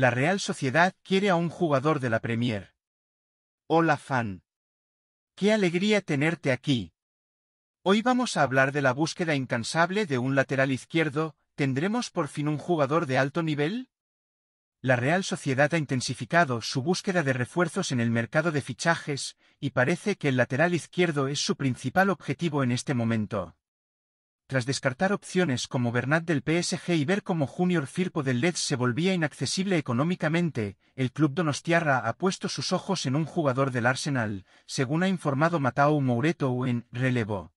La Real Sociedad quiere a un jugador de la Premier. Hola fan. Qué alegría tenerte aquí. Hoy vamos a hablar de la búsqueda incansable de un lateral izquierdo, ¿tendremos por fin un jugador de alto nivel? La Real Sociedad ha intensificado su búsqueda de refuerzos en el mercado de fichajes, y parece que el lateral izquierdo es su principal objetivo en este momento tras descartar opciones como Bernat del PSG y ver cómo Junior Firpo del Leeds se volvía inaccesible económicamente, el club donostiarra ha puesto sus ojos en un jugador del Arsenal, según ha informado Matao Moureto en Relevo.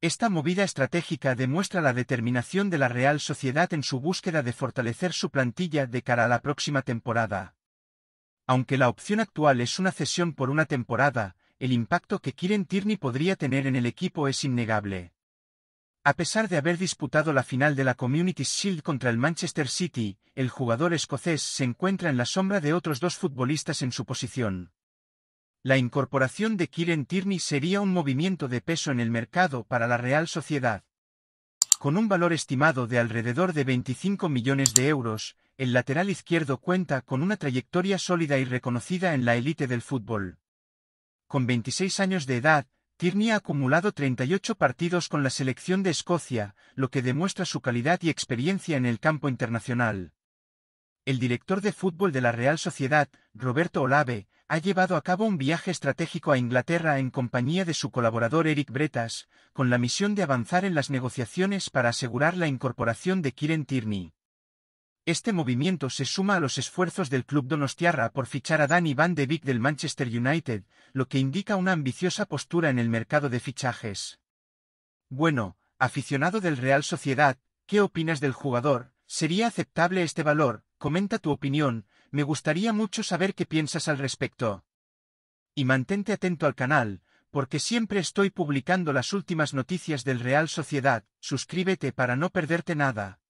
Esta movida estratégica demuestra la determinación de la Real Sociedad en su búsqueda de fortalecer su plantilla de cara a la próxima temporada. Aunque la opción actual es una cesión por una temporada, el impacto que Kiren Tierney podría tener en el equipo es innegable. A pesar de haber disputado la final de la Community Shield contra el Manchester City, el jugador escocés se encuentra en la sombra de otros dos futbolistas en su posición. La incorporación de Kieran Tierney sería un movimiento de peso en el mercado para la Real Sociedad. Con un valor estimado de alrededor de 25 millones de euros, el lateral izquierdo cuenta con una trayectoria sólida y reconocida en la élite del fútbol. Con 26 años de edad, Tierney ha acumulado 38 partidos con la selección de Escocia, lo que demuestra su calidad y experiencia en el campo internacional. El director de fútbol de la Real Sociedad, Roberto Olave, ha llevado a cabo un viaje estratégico a Inglaterra en compañía de su colaborador Eric Bretas, con la misión de avanzar en las negociaciones para asegurar la incorporación de Kieran Tierney. Este movimiento se suma a los esfuerzos del club donostiarra por fichar a Danny Van de Beek del Manchester United, lo que indica una ambiciosa postura en el mercado de fichajes. Bueno, aficionado del Real Sociedad, ¿qué opinas del jugador? ¿Sería aceptable este valor? Comenta tu opinión, me gustaría mucho saber qué piensas al respecto. Y mantente atento al canal, porque siempre estoy publicando las últimas noticias del Real Sociedad, suscríbete para no perderte nada.